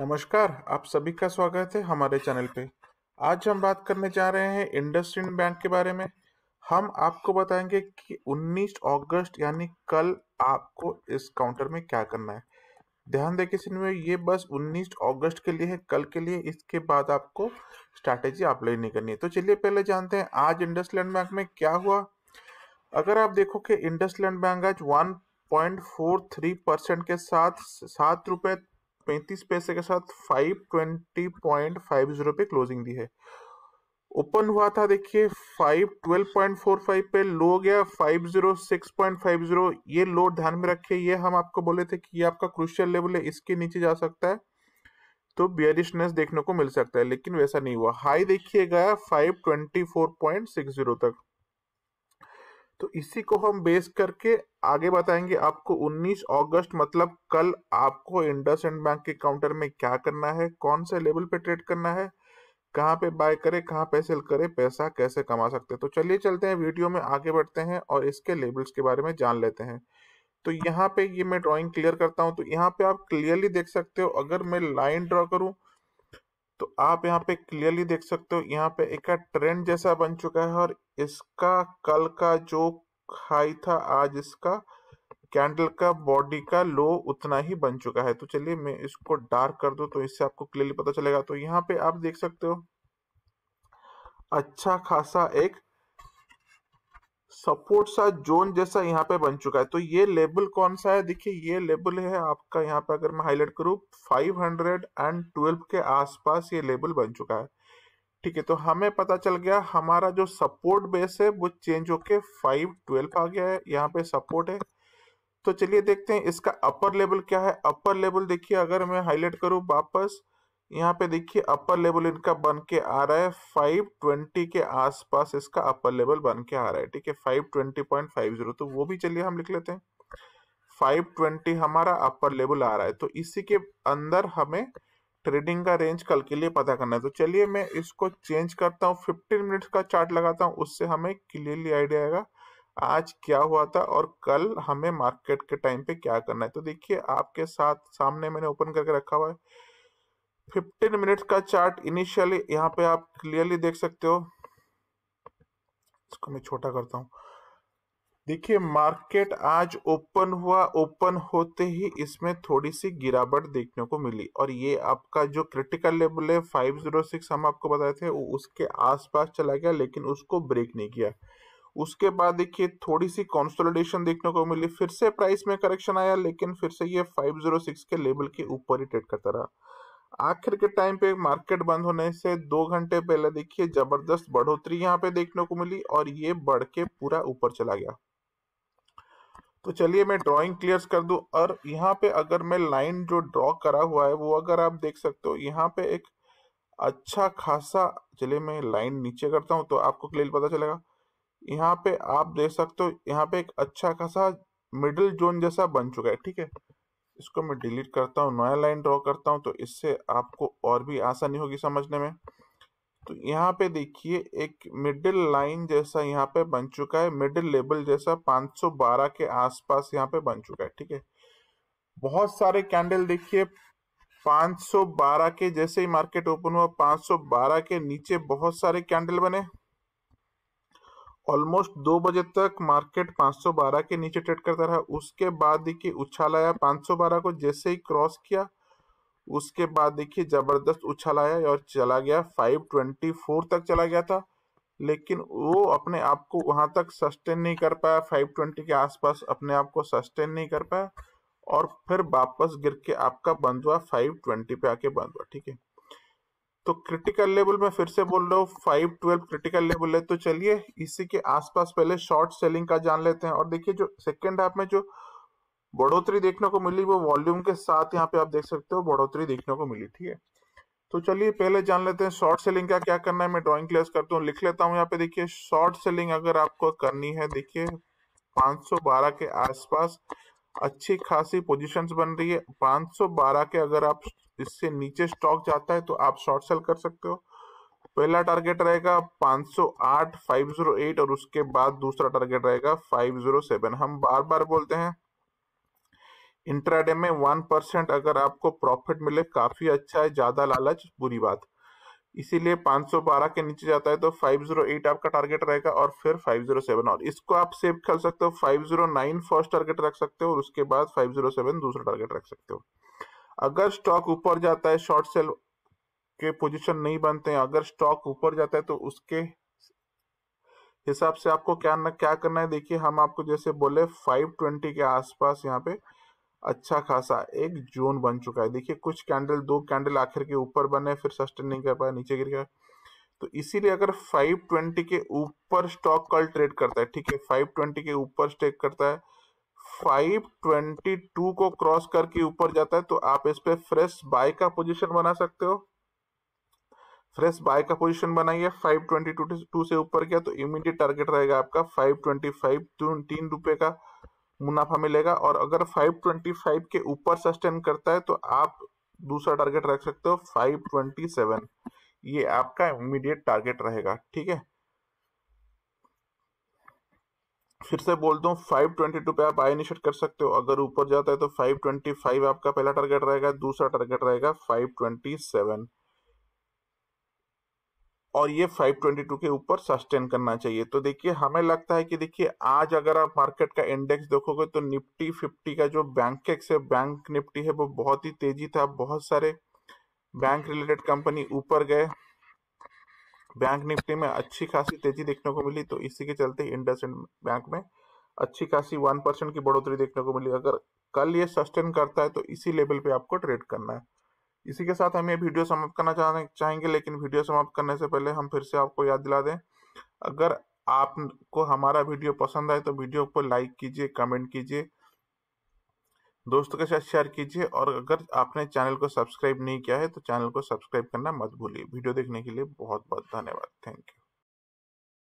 नमस्कार आप सभी का स्वागत है हमारे चैनल पे आज हम बात करने जा रहे हैं इंडसइंड बैंक के बारे में हम आपको बताएंगे कि 19 अगस्त यानी कल आपको इस काउंटर में क्या करना है ध्यान देखिए सिंह में ये बस 19 अगस्त के लिए है कल के लिए इसके बाद आपको स्ट्रैटेजी अप्लाई नहीं करनी है तो चलिए पहले जानते हैं आज इंडसलैंड बैंक में क्या हुआ अगर आप देखो कि इंडसलैंड बैंक आज थ्री परसेंट के साथ सात रुपये पैंतीस पैसे के साथ five twenty point five zero पे क्लोजिंग दी है ओपन हुआ था देखिए five twelve point four five पे लो गया five zero six point five zero ये लो ध्यान में रखिए ये हम आपको बोले थे कि ये आपका क्रुशियल लेवल है इसके नीचे जा सकता है तो बियरिशनेस देखने को मिल सकता है लेकिन वैसा नहीं हुआ हाई देखिए गया five twenty four point six zero तक तो इसी को हम बेस करके आगे बताएंगे आपको 19 अगस्त मतलब कल आपको इंडस एंड बैंक के काउंटर में क्या करना है कौन से लेवल पे ट्रेड करना है कहाँ पे बाय करे कहाँ पे सेल करे पैसा कैसे कमा सकते हैं तो चलिए चलते हैं वीडियो में आगे बढ़ते हैं और इसके लेवल्स के बारे में जान लेते हैं तो यहाँ पे ये मैं ड्राइंग क्लियर करता हूँ तो यहाँ पे आप क्लियरली देख सकते हो अगर मैं लाइन ड्रॉ करूँ तो आप यहाँ पे क्लियरली देख सकते हो यहाँ पे एक ट्रेंड जैसा बन चुका है और इसका कल का जो हाई था आज इसका कैंडल का बॉडी का लो उतना ही बन चुका है तो चलिए मैं इसको डार्क कर दू तो इससे आपको क्लियरली पता चलेगा तो यहाँ पे आप देख सकते हो अच्छा खासा एक सपोर्ट सा जोन जैसा यहाँ पे बन चुका है तो ये लेबल कौन सा है देखिए ये लेबल है आपका यहाँ पे अगर मैं हाईलाइट करूँ 500 एंड 12 के आसपास ये लेबल बन चुका है ठीक है तो हमें पता चल गया हमारा जो सपोर्ट बेस है वो चेंज होके 512 आ गया है यहाँ पे सपोर्ट है तो चलिए देखते हैं इसका अपर लेवल क्या है अपर लेवल देखिए अगर मैं हाईलाइट करूँ वापस यहाँ पे देखिए अपर लेवल इनका बन के आ रहा है फाइव ट्वेंटी के आसपास इसका अपर लेवल बन के आ रहा है ठीक है five five twenty point zero तो वो भी चलिए हम लिख लेते हैं फाइव ट्वेंटी हमारा अपर लेवल आ रहा है तो इसी के अंदर हमें ट्रेडिंग का रेंज कल के लिए पता करना है तो चलिए मैं इसको चेंज करता हूँ फिफ्टीन मिनट्स का चार्ट लगाता हूँ उससे हमें क्लियरली आइडिया आएगा आज क्या हुआ था और कल हमें मार्केट के टाइम पे क्या करना है तो देखिए आपके साथ सामने मैंने ओपन करके रखा हुआ है 15 मिनट्स का चार्ट इनिशियली यहाँ पे आप क्लियरली देख सकते हो इसको मैं छोटा करता हूँ देखिए मार्केट आज ओपन हुआ ओपन होते ही इसमें थोड़ी सी गिरावट देखने को मिली और ये आपका जो क्रिटिकल लेवल है 506 हम आपको बताए थे उसके आसपास चला गया लेकिन उसको ब्रेक नहीं किया उसके बाद देखिए थोड़ी सी कॉन्सोलिडेशन देखने को मिली फिर से प्राइस में करेक्शन आया लेकिन फिर से ये 506 के लेवल के ऊपर ही ट्रेड करता रहा आखिर के टाइम पे मार्केट बंद होने से दो घंटे पहले देखिए जबरदस्त बढ़ोतरी यहाँ पे देखने को मिली और ये बढ़ के पूरा ऊपर चला गया तो चलिए मैं ड्राइंग क्लियर कर दू और यहाँ पे अगर मैं लाइन जो ड्रॉ करा हुआ है वो अगर आप देख सकते हो यहाँ पे एक अच्छा खासा चलिए मैं लाइन नीचे करता हूँ तो आपको क्लियर पता चलेगा यहाँ पे आप देख सकते हो यहाँ पे एक अच्छा खासा मिडिल जोन जैसा बन चुका है ठीक है इसको मैं डिलीट करता हूँ नया लाइन ड्रॉ करता हूँ तो इससे आपको और भी आसानी होगी समझने में तो यहाँ पे देखिए एक मिडिल लाइन जैसा यहाँ पे बन चुका है मिडिल लेबल जैसा 512 के आसपास यहाँ पे बन चुका है ठीक है बहुत सारे कैंडल देखिए 512 के जैसे ही मार्केट ओपन हुआ 512 के नीचे बहुत सारे कैंडल बने ऑलमोस्ट दो बजे तक मार्केट 512 के नीचे ट्रेड करता रहा उसके बाद देखिए उछाल आया 512 को जैसे ही क्रॉस किया उसके बाद देखिए जबरदस्त उछाल आया और चला गया 524 तक चला गया था लेकिन वो अपने आप को वहां तक सस्टेन नहीं कर पाया 520 के आसपास अपने आप को सस्टेन नहीं कर पाया और फिर वापस गिर के आपका बंद हुआ फाइव पे आके बंद हुआ ठीक है तो क्रिटिकल लेवल में फिर से बोल रहा हूँ फाइव ट्वेल्व क्रिटिकल लेवल है तो चलिए इसी के आसपास पहले शॉर्ट सेलिंग का जान लेते हैं और देखिए जो सेकेंड हाफ में जो बढ़ोतरी देखने को मिली वो वॉल्यूम के साथ यहाँ पे आप देख सकते हो बढ़ोतरी देखने को मिली ठीक है तो चलिए पहले जान लेते हैं शॉर्ट सेलिंग का क्या करना है मैं ड्रॉइंग क्लियर करता हूँ लिख लेता हूँ यहाँ पे देखिए शॉर्ट सेलिंग अगर आपको करनी है देखिए 512 के आसपास अच्छी खासी पोजीशंस बन रही है 512 के अगर आप इससे नीचे स्टॉक जाता है तो आप शॉर्ट सेल कर सकते हो पहला टारगेट रहेगा 508 508 और उसके बाद दूसरा टारगेट रहेगा 507 हम बार बार बोलते हैं इंट्राडे में वन परसेंट अगर आपको प्रॉफिट मिले काफी अच्छा है ज्यादा लालच बुरी बात इसीलिए 512 के नीचे जाता है तो 508 आपका टारगेट रहेगा और फिर 507 और इसको आप सेव कर सकते हो 509 फर्स्ट टारगेट रख सकते हो और उसके बाद 507 दूसरा टारगेट रख सकते हो अगर स्टॉक ऊपर जाता है शॉर्ट सेल के पोजीशन नहीं बनते हैं अगर स्टॉक ऊपर जाता है तो उसके हिसाब से आपको क्या ना क्या करना है देखिए हम आपको जैसे बोले 520 के आसपास यहाँ पे अच्छा खासा एक जोन बन चुका है देखिए कुछ कैंडल दो कैंडल आखिर के ऊपर बने फिर सस्टेन नहीं कर पाए नीचे गिर गया तो इसीलिए अगर 520 के ऊपर स्टॉक कल ट्रेड करता है ठीक है 520 के ऊपर स्टेक करता है 522 को क्रॉस करके ऊपर जाता है तो आप इस पे फ्रेश बाय का पोजीशन बना सकते हो फ्रेश बाय का पोजीशन बनाइए 522 से ऊपर गया तो इमीडिएट टारगेट रहेगा आपका 525 तीन रुपए का मुनाफा मिलेगा और अगर 525 के ऊपर सस्टेन करता है तो आप दूसरा टारगेट रख सकते हो 527 ये आपका इमीडिएट टारगेट रहेगा ठीक है फिर से बोल हूँ फाइव ट्वेंटी टू पे आप आई इनिशिएट कर सकते हो अगर ऊपर जाता है तो फाइव ट्वेंटी फाइव आपका पहला टारगेट रहेगा दूसरा टारगेट रहेगा फाइव ट्वेंटी सेवन और ये 522 के ऊपर सस्टेन करना चाहिए तो देखिए हमें लगता है कि देखिए आज अगर आप मार्केट का इंडेक्स देखोगे तो निफ्टी 50 का जो बैंक एक्स है बैंक निफ्टी है वो बहुत ही तेजी था बहुत सारे बैंक रिलेटेड कंपनी ऊपर गए बैंक निफ्टी में अच्छी खासी तेजी देखने को मिली तो इसी के चलते इंडस बैंक में अच्छी खासी वन परसेंट की बढ़ोतरी देखने को मिली अगर कल ये सस्टेन करता है तो इसी लेवल पे आपको ट्रेड करना है इसी के साथ हम ये वीडियो समाप्त करना चाहने चाहेंगे लेकिन वीडियो समाप्त करने से पहले हम फिर से आपको याद दिला दें अगर आपको हमारा वीडियो पसंद आए तो वीडियो को लाइक कीजिए कमेंट कीजिए दोस्तों के साथ शेयर कीजिए और अगर आपने चैनल को सब्सक्राइब नहीं किया है तो चैनल को सब्सक्राइब करना मत भूलिए वीडियो देखने के लिए बहुत बहुत धन्यवाद थैंक यू